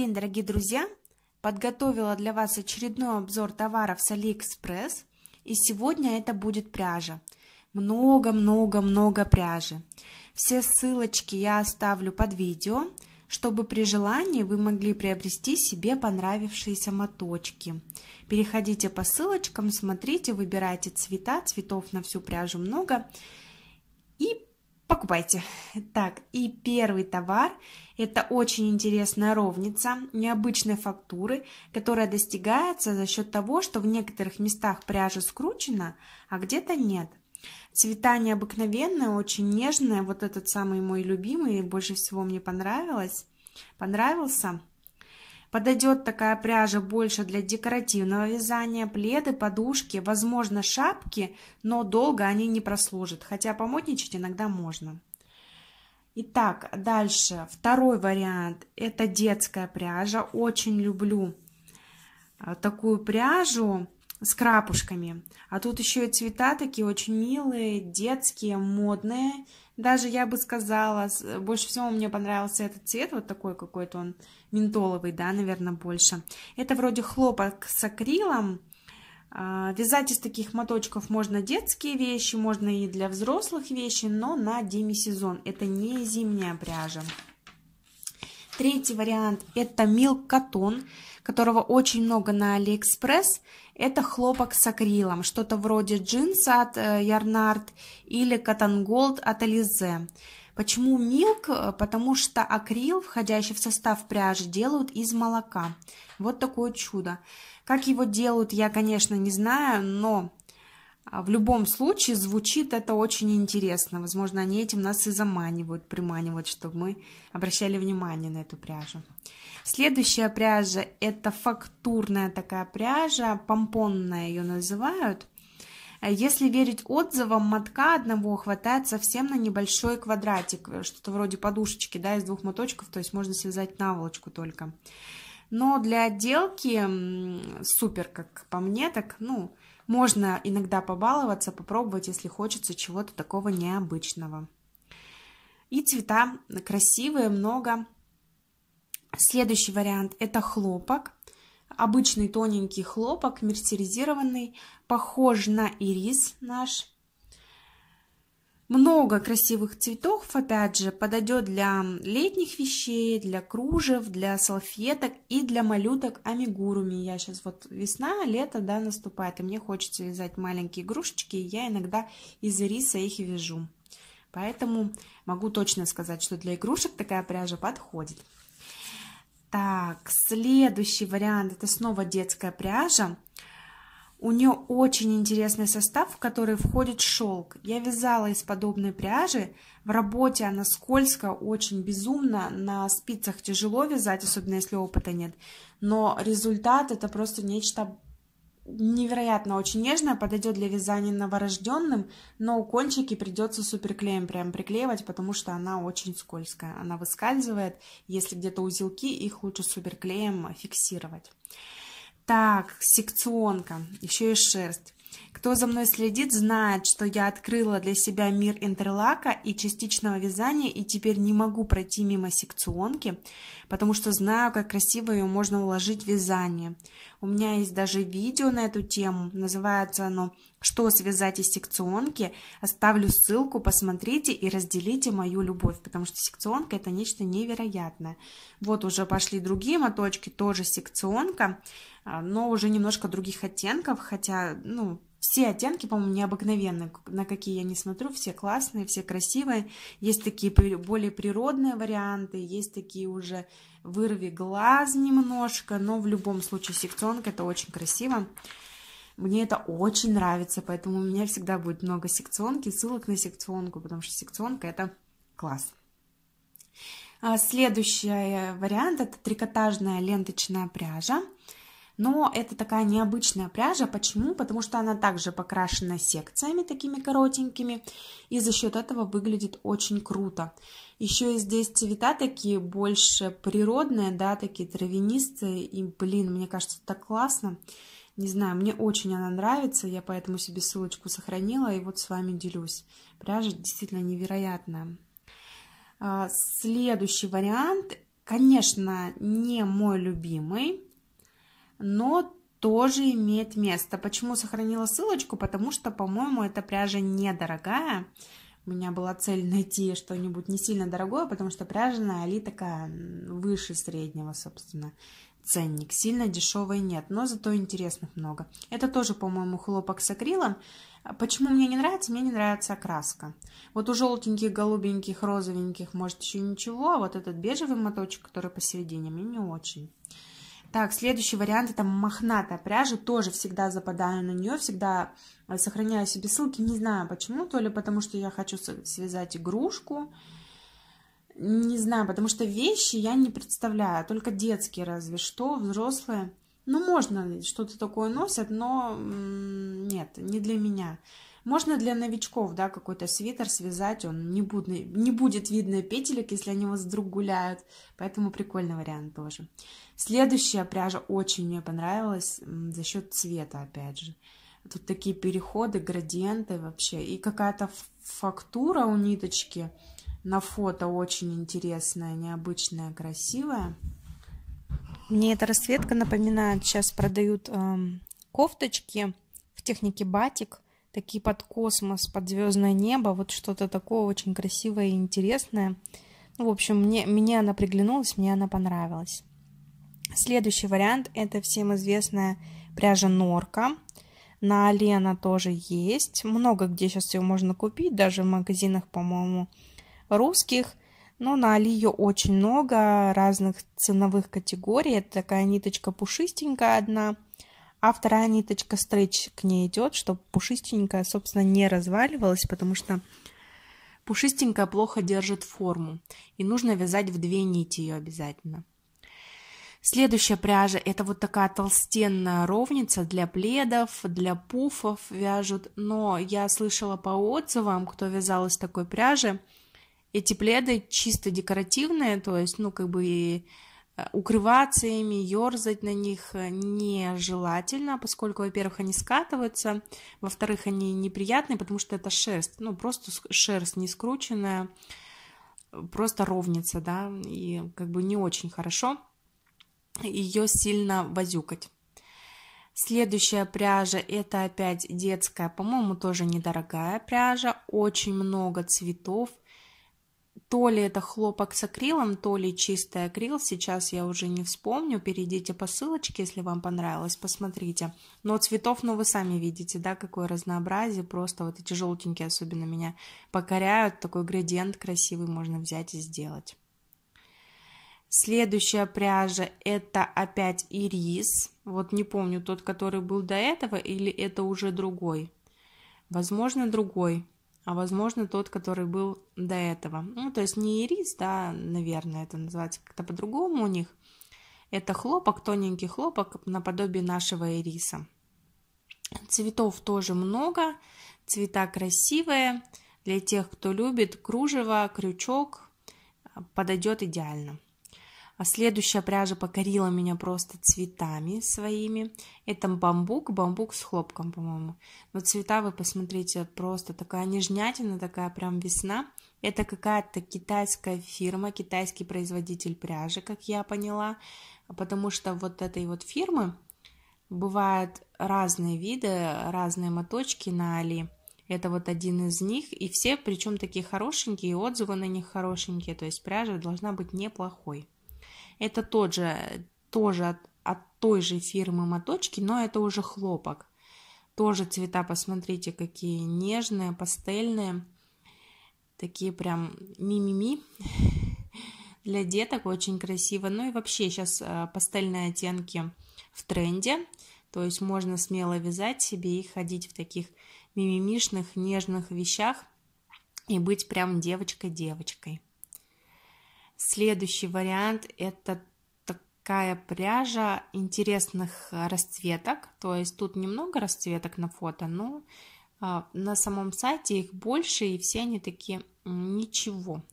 день, дорогие друзья! Подготовила для вас очередной обзор товаров с AliExpress, И сегодня это будет пряжа. Много-много-много пряжи. Все ссылочки я оставлю под видео, чтобы при желании вы могли приобрести себе понравившиеся моточки. Переходите по ссылочкам, смотрите, выбирайте цвета, цветов на всю пряжу много. И покупайте. Так, и первый товар – это очень интересная ровница необычной фактуры, которая достигается за счет того, что в некоторых местах пряжа скручена, а где-то нет. Цвета необыкновенные, очень нежные. Вот этот самый мой любимый, больше всего мне понравилось. Понравился. Подойдет такая пряжа больше для декоративного вязания, пледы, подушки, возможно шапки, но долго они не прослужат, хотя помодничать иногда можно. Итак, дальше. Второй вариант – это детская пряжа. Очень люблю а, такую пряжу с крапушками. А тут еще и цвета такие очень милые, детские, модные. Даже я бы сказала, э, больше всего мне понравился этот цвет, вот такой какой-то он, ментоловый, да, наверное, больше. Это вроде хлопок с акрилом. А, вязать из таких моточков можно детские вещи, можно и для взрослых вещи, но на демисезон. Это не зимняя пряжа. Третий вариант – это Milk Cotton, которого очень много на Алиэкспресс. Это хлопок с акрилом, что-то вроде джинса от э, Ярнард или Катанголд от Ализе. Почему милк? Э, потому что акрил, входящий в состав пряжи, делают из молока. Вот такое чудо. Как его делают, я, конечно, не знаю, но а, в любом случае звучит это очень интересно. Возможно, они этим нас и заманивают, приманивают, чтобы мы обращали внимание на эту пряжу. Следующая пряжа это фактурная такая пряжа, помпонная ее называют. Если верить отзывам, мотка одного хватает совсем на небольшой квадратик, что-то вроде подушечки, да, из двух моточков, то есть можно связать наволочку только. Но для отделки супер, как по мне, так, ну, можно иногда побаловаться, попробовать, если хочется чего-то такого необычного. И цвета красивые, много. Следующий вариант – это хлопок. Обычный тоненький хлопок, мерсеризированный, похож на ирис наш. Много красивых цветов, опять же, подойдет для летних вещей, для кружев, для салфеток и для малюток амигуруми. Я сейчас вот весна, лето, да, наступает, и мне хочется вязать маленькие игрушечки, и я иногда из ириса их вяжу. Поэтому могу точно сказать, что для игрушек такая пряжа подходит. Так, следующий вариант это снова детская пряжа. У нее очень интересный состав, в который входит шелк. Я вязала из подобной пряжи. В работе она скользкая, очень безумно. На спицах тяжело вязать, особенно если опыта нет. Но результат это просто нечто невероятно очень нежная, подойдет для вязания новорожденным, но кончики придется суперклеем прям приклеивать, потому что она очень скользкая, она выскальзывает, если где-то узелки, их лучше суперклеем фиксировать. Так, секционка, еще и шерсть. Кто за мной следит, знает, что я открыла для себя мир интерлака и частичного вязания, и теперь не могу пройти мимо секционки, потому что знаю, как красиво ее можно уложить в вязание. У меня есть даже видео на эту тему, называется оно «Что связать из секционки?». Оставлю ссылку, посмотрите и разделите мою любовь, потому что секционка – это нечто невероятное. Вот уже пошли другие моточки, тоже секционка. А, но уже немножко других оттенков, хотя, ну, все оттенки, по-моему, необыкновенные, на какие я не смотрю, все классные, все красивые. Есть такие более природные варианты, есть такие уже вырви глаз немножко, но в любом случае секционка, это очень красиво. Мне это очень нравится, поэтому у меня всегда будет много секционки, ссылок на секционку, потому что секционка это класс. А, следующий э, вариант это трикотажная ленточная пряжа. Но это такая необычная пряжа. Почему? Потому что она также покрашена секциями такими коротенькими. И за счет этого выглядит очень круто. Еще и здесь цвета такие больше природные, да, такие травянистые. И, блин, мне кажется, так классно. Не знаю, мне очень она нравится, я поэтому себе ссылочку сохранила и вот с вами делюсь. Пряжа действительно невероятная. А, следующий вариант, конечно, не мой любимый, но тоже имеет место. Почему сохранила ссылочку? Потому что, по-моему, эта пряжа недорогая. У меня была цель найти что-нибудь не сильно дорогое, потому что пряжа на Али такая выше среднего, собственно, ценник. Сильно дешевой нет, но зато интересных много. Это тоже, по-моему, хлопок с акрилом. А почему мне не нравится? Мне не нравится окраска. Вот у желтеньких, голубеньких, розовеньких, может, еще ничего, а вот этот бежевый моточек, который посередине, мне не очень. Так, следующий вариант это мохнатая пряжа. Тоже всегда западаю на нее, всегда э, сохраняю себе ссылки. Не знаю почему, то ли потому что я хочу связать игрушку. Не знаю, потому что вещи я не представляю, только детские разве что, взрослые. Ну, можно э, что-то такое носят, но нет, не для меня. Можно для новичков, да, какой-то свитер связать, он не, будет не будет видно петелек, если они у вас вдруг гуляют, поэтому прикольный вариант тоже. Следующая пряжа очень мне понравилась за счет цвета, опять же. Тут такие переходы, градиенты вообще, и какая-то фактура у ниточки на фото очень интересная, необычная, красивая. Мне эта расцветка напоминает, сейчас продают эм, кофточки в технике батик, такие под космос, под звездное небо, вот что-то такое очень красивое и интересное. Ну, в общем, мне, мне она приглянулась, мне она понравилась. Следующий вариант – это всем известная пряжа норка. На Али она тоже есть. Много где сейчас ее можно купить, даже в магазинах, по-моему, русских. Но на Али ее очень много разных ценовых категорий. Это такая ниточка пушистенькая одна – а вторая ниточка стрейч к ней идет, чтобы пушистенькая, собственно, не разваливалась, потому что пушистенькая плохо держит форму, и нужно вязать в две нити ее обязательно. Следующая пряжа это вот такая толстенная ровница для пледов, для пуфов вяжут, но я слышала по отзывам, кто вязал из такой пряжи, эти пледы чисто декоративные, то есть, ну, как бы Э, укрываться ими, ерзать на них э, нежелательно, поскольку, во-первых, они скатываются, во-вторых, они неприятные, потому что это шерсть, ну, просто шерсть не скрученная, просто ровница, да, и как бы не очень хорошо ее сильно возюкать. Следующая пряжа это опять детская, по-моему, тоже недорогая пряжа, очень много цветов, то ли это хлопок с акрилом, то ли чистый акрил, сейчас я уже не вспомню. Перейдите по ссылочке, если вам понравилось, посмотрите. Но цветов, ну вы сами видите, да, какое разнообразие. Просто вот эти желтенькие особенно меня покоряют. Такой градиент красивый можно взять и сделать. Следующая пряжа это опять ирис. Вот не помню, тот, который был до этого, или это уже другой. Возможно, другой а возможно тот, который был до этого. Ну, то есть не ирис, да, наверное, это называется как-то по-другому у них. Это хлопок, тоненький хлопок наподобие нашего ириса. Цветов тоже много, цвета красивые. Для тех, кто любит кружево, крючок, подойдет идеально. А следующая пряжа покорила меня просто цветами своими. Это бамбук, бамбук с хлопком, по-моему. Но цвета вы посмотрите, просто такая нежнятина, такая прям весна. Это какая-то китайская фирма, китайский производитель пряжи, как я поняла. Потому что вот этой вот фирмы бывают разные виды, разные моточки на Али. Это вот один из них, и все причем такие хорошенькие, и отзывы на них хорошенькие, то есть пряжа должна быть неплохой. Это тот же, тоже от, от той же фирмы моточки, но это уже хлопок. Тоже цвета, посмотрите, какие нежные, пастельные. Такие прям мимими. Для деток очень красиво. Ну и вообще сейчас э, пастельные оттенки в тренде. То есть можно смело вязать себе и ходить в таких мимимишных, нежных вещах и быть прям девочкой-девочкой. Следующий вариант – это такая пряжа интересных э, расцветок. То есть тут немного расцветок на фото, но э, на самом сайте их больше, и все они такие ничего.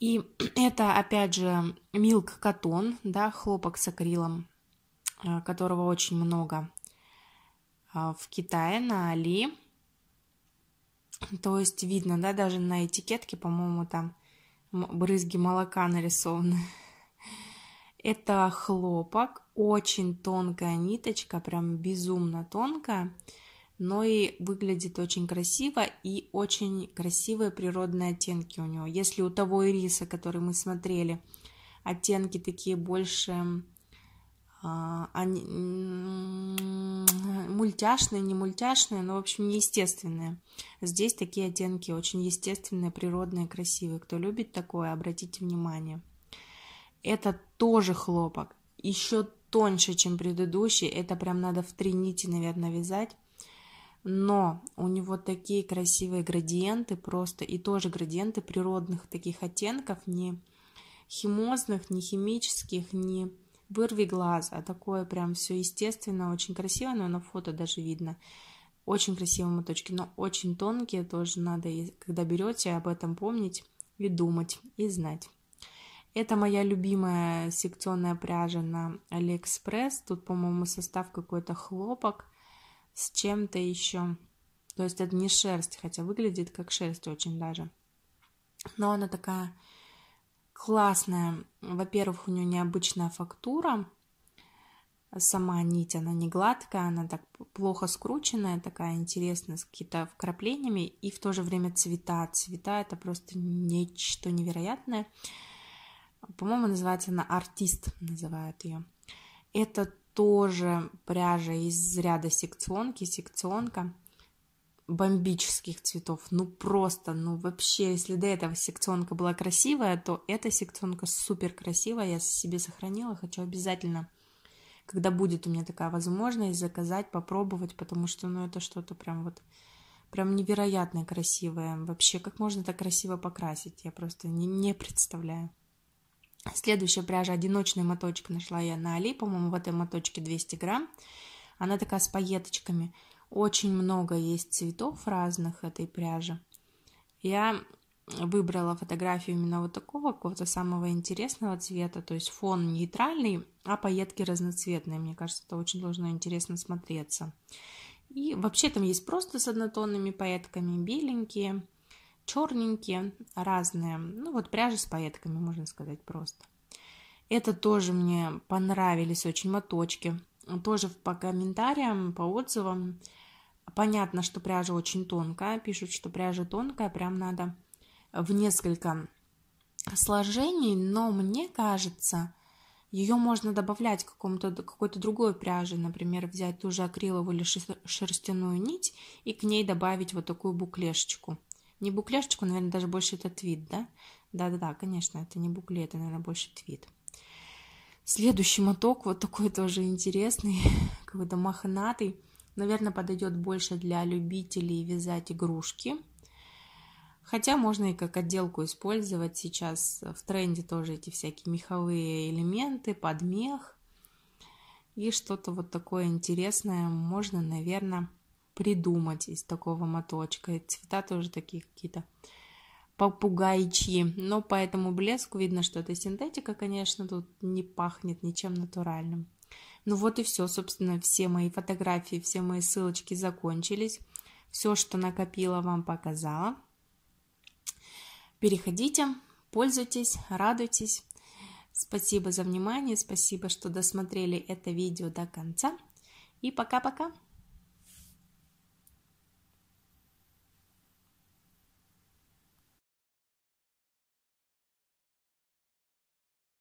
И это, опять же, милк катон, да, хлопок с акрилом, э, которого очень много в Китае, на Али. То есть видно, да, даже на этикетке, по-моему, там брызги молока нарисованы. Это хлопок, очень тонкая ниточка, прям безумно тонкая, но и выглядит очень красиво и очень красивые природные оттенки у него. Если у того ириса, который мы смотрели, оттенки такие больше они, а, а мультяшные, не мультяшные, но, в общем, неестественные. Здесь такие оттенки очень естественные, природные, красивые. Кто любит такое, обратите внимание. Это тоже хлопок, еще тоньше, чем предыдущий. Это прям надо в три нити, наверное, вязать. Но у него такие красивые градиенты просто, и тоже градиенты природных таких оттенков, не химозных, не химических, не вырви глаза, такое прям все естественно, очень красиво, но на фото даже видно. Очень красивые моточки, но очень тонкие тоже надо, когда берете, об этом помнить и думать, и знать. Это моя любимая секционная пряжа на Алиэкспресс. Тут, по-моему, состав какой-то хлопок с чем-то еще. То есть это не шерсть, хотя выглядит как шерсть очень даже. Но она такая классная. Во-первых, у нее необычная фактура. Сама нить, она не гладкая, она так плохо скрученная, такая интересная, с какими-то вкраплениями. И в то же время цвета. Цвета это просто нечто невероятное. По-моему, называется она «Артист», называют ее. Это тоже пряжа из ряда секционки, секционка бомбических цветов. Ну просто, ну вообще, если до этого секционка была красивая, то эта секционка супер красивая. Я себе сохранила, хочу обязательно, когда будет у меня такая возможность, заказать, попробовать, потому что, ну это что-то прям вот прям невероятно красивое. Вообще, как можно так красиво покрасить? Я просто не, не представляю. Следующая пряжа одиночный моточек нашла я на Али, по-моему, в этой моточке 200 грамм. Она такая с пайеточками. Очень много есть цветов разных этой пряжи. Я выбрала фотографию именно вот такого, какого-то самого интересного цвета, то есть фон нейтральный, а пайетки разноцветные. Мне кажется, это очень должно интересно смотреться. И вообще там есть просто с однотонными пайетками, беленькие, черненькие, разные. Ну вот пряжи с пайетками, можно сказать, просто. Это тоже мне понравились очень моточки. Тоже по комментариям, по отзывам Понятно, что пряжа очень тонкая. Пишут, что пряжа тонкая, прям надо в несколько сложений, но мне кажется, ее можно добавлять к какому-то какой-то другой пряже, например, взять ту же акриловую или шерстяную нить и к ней добавить вот такую буклешечку. Не буклешечку, наверное, даже больше это твит, да? Да-да-да, конечно, это не букле, это, наверное, больше твит. Следующий моток, вот такой тоже интересный, какой-то мохнатый. Наверное, подойдет больше для любителей вязать игрушки. Хотя можно и как отделку использовать. Сейчас в тренде тоже эти всякие меховые элементы, подмех. И что-то вот такое интересное можно, наверное, придумать из такого моточка. И цвета тоже такие какие-то попугайчьи. Но по этому блеску видно, что это синтетика, конечно, тут не пахнет ничем натуральным. Ну вот и все, собственно, все мои фотографии, все мои ссылочки закончились. Все, что накопила, вам показала. Переходите, пользуйтесь, радуйтесь. Спасибо за внимание, спасибо, что досмотрели это видео до конца. И пока-пока!